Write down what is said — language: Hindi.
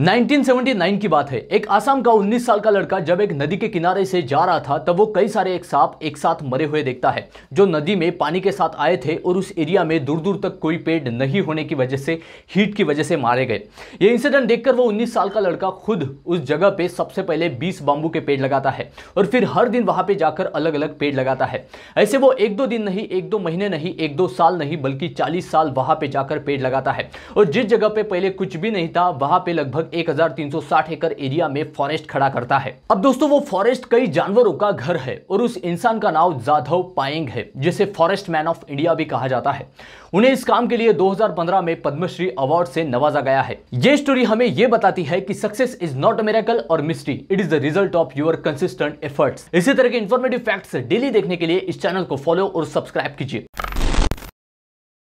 1979 की बात है एक आसाम का 19 साल का लड़का जब एक नदी के किनारे से जा रहा था तब वो कई सारे एक सांप एक साथ मरे हुए देखता है जो नदी में पानी के साथ आए थे और उस एरिया में दूर दूर तक कोई पेड़ नहीं होने की वजह से हीट की वजह से मारे गए ये इंसिडेंट देखकर वो 19 साल का लड़का खुद उस जगह पे सबसे पहले बीस बाम्बू के पेड़ लगाता है और फिर हर दिन वहां पर जाकर अलग अलग पेड़ लगाता है ऐसे वो एक दो दिन नहीं एक दो महीने नहीं एक दो साल नहीं बल्कि चालीस साल वहां पर जाकर पेड़ लगाता है और जिस जगह पे पहले कुछ भी नहीं था वहां पर लगभग लगभग 1360 एकड़ एरिया में फॉरेस्ट खड़ा करता है अब दोस्तों वो फॉरेस्ट कई जानवरों का घर है और उस इंसान का नाम जाधव पाएंग है जिसे फॉरेस्ट मैन ऑफ इंडिया भी कहा जाता है उन्हें इस काम के लिए 2015 में पद्मश्री अवार्ड से नवाजा गया है ये स्टोरी हमें ये बताती है कि सक्सेस इज नॉट अमेरिकल और mystery it is the result of your consistent efforts इसी तरह के इन्फॉर्मेटिव फैक्ट्स डेली देखने के लिए इस चैनल को फॉलो और सब्सक्राइब कीजिए